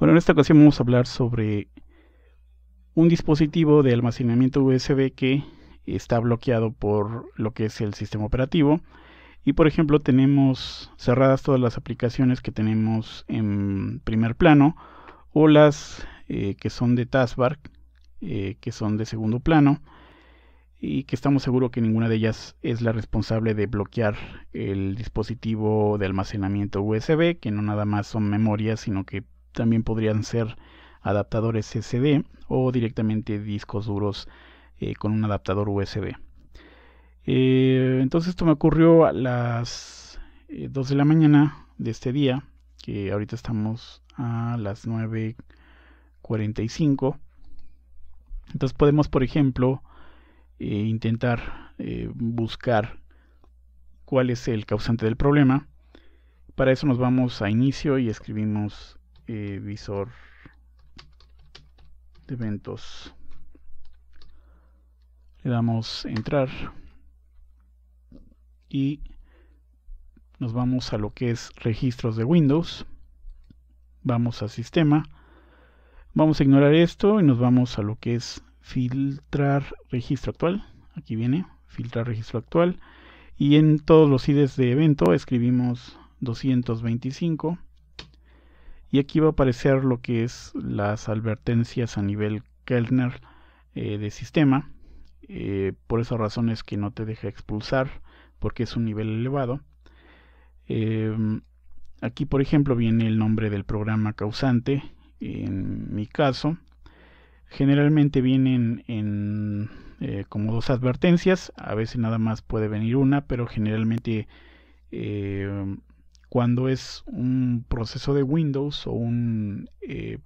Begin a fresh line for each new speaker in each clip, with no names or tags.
Bueno, en esta ocasión vamos a hablar sobre un dispositivo de almacenamiento USB que está bloqueado por lo que es el sistema operativo. Y por ejemplo tenemos cerradas todas las aplicaciones que tenemos en primer plano o las eh, que son de taskbar, eh, que son de segundo plano y que estamos seguros que ninguna de ellas es la responsable de bloquear el dispositivo de almacenamiento USB, que no nada más son memorias, sino que también podrían ser adaptadores SSD o directamente discos duros eh, con un adaptador USB. Eh, entonces esto me ocurrió a las 2 eh, de la mañana de este día, que ahorita estamos a las 9.45. Entonces podemos, por ejemplo, intentar buscar cuál es el causante del problema. Para eso nos vamos a inicio y escribimos eh, visor de eventos. Le damos entrar y nos vamos a lo que es registros de Windows. Vamos a sistema. Vamos a ignorar esto y nos vamos a lo que es filtrar registro actual. Aquí viene, filtrar registro actual. Y en todos los IDs de evento escribimos 225 y aquí va a aparecer lo que es las advertencias a nivel keltner eh, de sistema. Eh, por esas razones que no te deja expulsar porque es un nivel elevado. Em, aquí, por ejemplo, viene el nombre del programa causante. En mi caso, generalmente vienen en, eh, como dos advertencias. A veces nada más puede venir una, pero generalmente em, cuando es un proceso de Windows o un eh,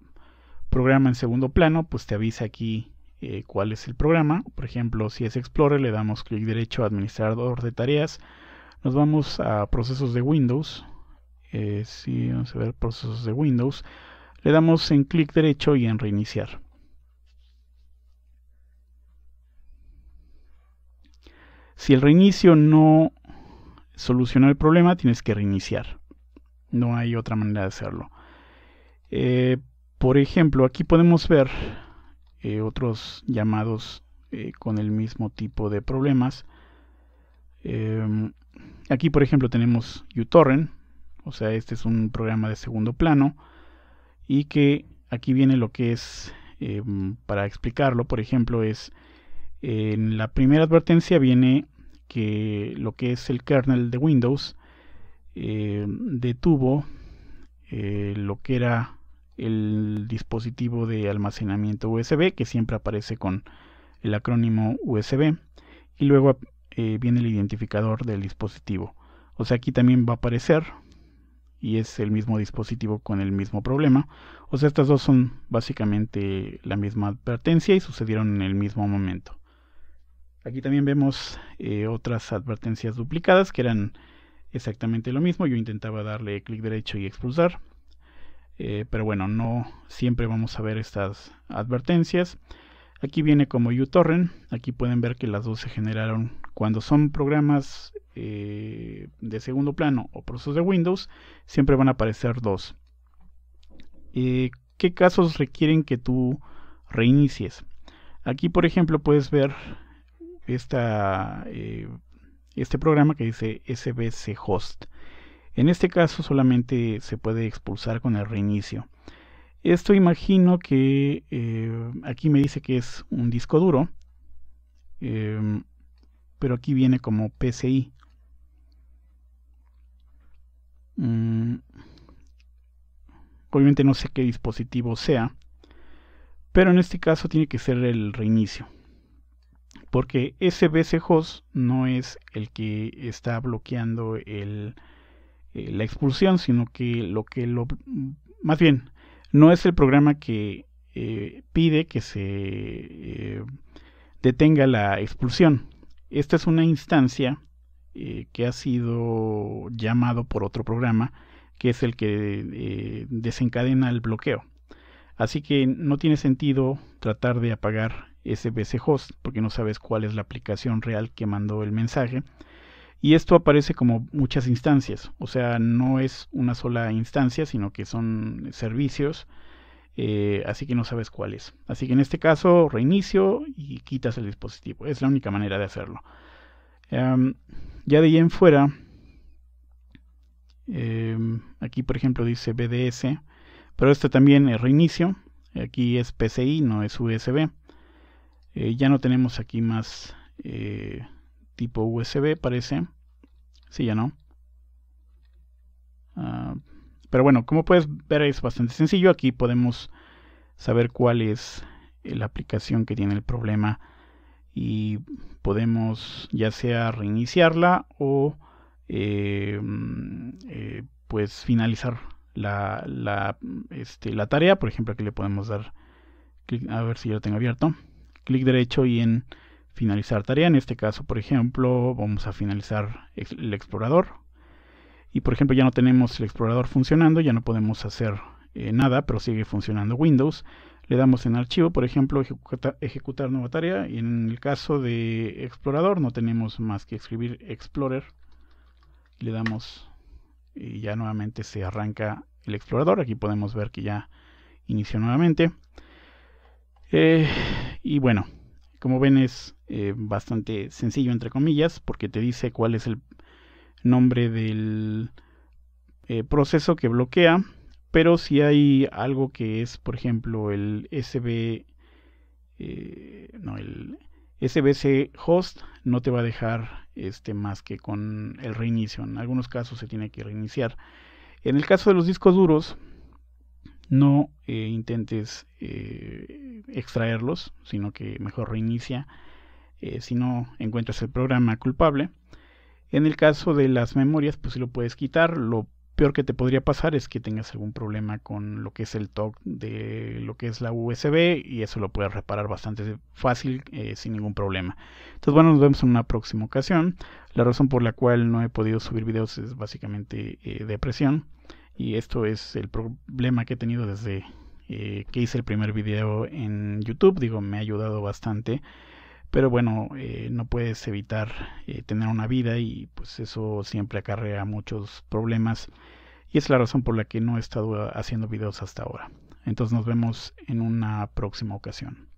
programa en segundo plano, pues te avisa aquí eh, cuál es el programa. Por ejemplo, si es Explorer, le damos clic derecho a Administrador de Tareas. Nos vamos a Procesos de Windows. Eh, sí, vamos a ver Procesos de Windows. Le damos en clic derecho y en Reiniciar. Si el reinicio no solucionar el problema tienes que reiniciar. No hay otra manera de hacerlo. Eh, por ejemplo, aquí podemos ver eh, otros llamados eh, con el mismo tipo de problemas. Em, aquí, por ejemplo, tenemos uTorrent. O sea, este es un programa de segundo plano. Y que aquí viene lo que es, em, para explicarlo, por ejemplo, es en la primera advertencia viene que lo que es el kernel de Windows eh, detuvo eh, lo que era el dispositivo de almacenamiento USB que siempre aparece con el acrónimo USB y luego eh, viene el identificador del dispositivo o sea aquí también va a aparecer y es el mismo dispositivo con el mismo problema o sea estas dos son básicamente la misma advertencia y sucedieron en el mismo momento Aquí también vemos eh, otras advertencias duplicadas que eran exactamente lo mismo. Yo intentaba darle clic derecho y expulsar. Eh, pero bueno, no siempre vamos a ver estas advertencias. Aquí viene como uTorrent. Aquí pueden ver que las dos se generaron cuando son programas eh, de segundo plano o procesos de Windows. Siempre van a aparecer dos. ¿Qué casos requieren que tú reinicies? Aquí, por ejemplo, puedes ver eh, este programa que dice SBC Host. En este caso solamente se puede expulsar con el reinicio. Esto imagino que eh, aquí me dice que es un disco duro, em, pero aquí viene como PCI. Mm, obviamente no sé qué dispositivo sea, pero en este caso tiene que ser el reinicio porque ese no es el que está bloqueando eh, la expulsión, sino que lo que lo... Más bien, no es el programa que eh, pide que se eh, detenga la expulsión. Esta es una instancia que ha sido llamado por otro programa, que es el que desencadena el bloqueo. Así que no tiene sentido tratar de apagar SBC Host, porque no sabes cuál es la aplicación real que mandó el mensaje. Y esto aparece como muchas instancias, o sea, no es una sola instancia, sino que son servicios, eh, así que no sabes cuál es. Así que en este caso, reinicio y quitas el dispositivo, es la única manera de hacerlo. Em, ya de ahí en fuera, em, aquí por ejemplo dice BDS, pero esto también es reinicio, aquí es PCI, no es USB. Eh, ya no tenemos aquí más eh, tipo USB, parece. Sí, ya no. Ah, pero bueno, como puedes ver es bastante sencillo. Aquí podemos saber cuál es eh, la aplicación que tiene el problema y podemos ya sea reiniciarla o mm, pues finalizar la, la, este, la tarea. Por ejemplo, aquí le podemos dar clic a ver si ya lo tengo abierto clic derecho y en finalizar tarea. En este caso, por ejemplo, vamos a finalizar el explorador. Y por ejemplo, ya no tenemos el explorador funcionando, ya no podemos hacer eh, nada, pero sigue funcionando Windows. Le damos en archivo, por ejemplo, ejecutar nueva tarea. Y en el caso de explorador, no tenemos más que escribir explorer. Le damos y ya nuevamente se arranca el explorador. Aquí podemos ver que ya inició nuevamente. Eh, y bueno, como ven es eh, bastante sencillo entre comillas porque te dice cuál es el nombre del eh, proceso que bloquea. Pero si hay algo que es, por ejemplo, el SB, eh, no, el SBC host, no te va a dejar este, más que con el reinicio. En algunos casos se tiene que reiniciar. En el caso de los discos duros, no intentes extraerlos, sino que mejor reinicia eh, si no encuentras el programa culpable. En el caso de las memorias, pues si lo puedes quitar, lo peor que te podría pasar es que tengas algún problema con lo que es el TOC de lo que es la USB y eso lo puedes reparar bastante fácil eh, sin ningún problema. Entonces bueno, nos vemos en una próxima ocasión. La razón por la cual no he podido subir videos es básicamente eh, depresión y esto es el problema que he tenido desde eh, que hice el primer video en YouTube, digo, me ha ayudado bastante. Pero bueno, eh, no puedes evitar eh, tener una vida y pues eso siempre acarrea muchos problemas. Y es la razón por la que no he estado ah, haciendo videos hasta ahora. Entonces nos vemos en una próxima ocasión.